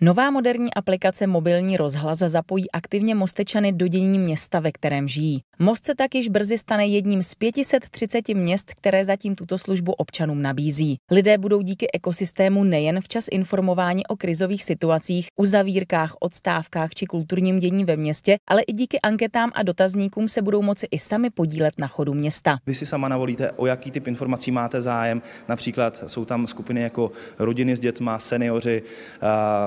Nová moderní aplikace Mobilní rozhlas zapojí aktivně mostečany do dění města, ve kterém žijí. Most se tak již brzy stane jedním z 530 měst, které zatím tuto službu občanům nabízí. Lidé budou díky ekosystému nejen včas informováni o krizových situacích, uzavírkách, odstávkách či kulturním dění ve městě, ale i díky anketám a dotazníkům se budou moci i sami podílet na chodu města. Vy si sama navolíte, o jaký typ informací máte zájem. Například jsou tam skupiny jako rodiny s dětma, seniori,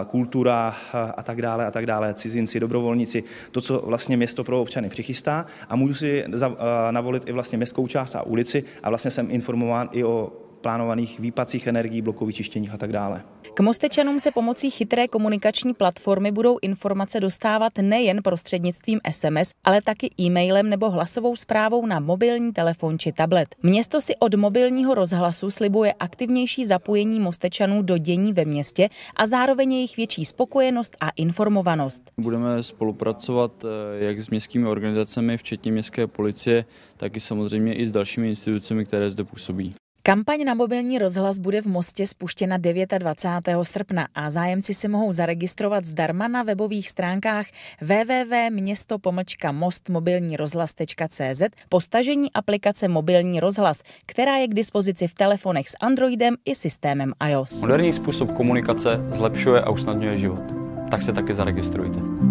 kultury kultura eh, a tak dále a tak dále, cizinci, dobrovolníci, to, co vlastně město pro občany přichystá a můžu si eh, navolit i vlastně městskou část a ulici a vlastně jsem informován i o plánovaných výpadcích energií, blokových čištěních a tak dále. K Mostečanům se pomocí chytré komunikační platformy budou informace dostávat nejen prostřednictvím SMS, ale taky e-mailem nebo hlasovou zprávou na mobilní telefon či tablet. Město si od mobilního rozhlasu slibuje aktivnější zapojení Mostečanů do dění ve městě a zároveň jejich větší spokojenost a informovanost. Budeme spolupracovat eh, jak s městskými organizacemi, včetně městské policie, tak i samozřejmě i s dalšími institucemi, které zde působí. Kampaň na mobilní rozhlas bude v Mostě spuštěna 29. srpna a zájemci se mohou zaregistrovat zdarma na webových stránkách www.město-mostmobilnirozhlas.cz po stažení aplikace Mobilní rozhlas, která je k dispozici v telefonech s Androidem i systémem iOS. Moderní způsob komunikace zlepšuje a usnadňuje život. Tak se taky zaregistrujte.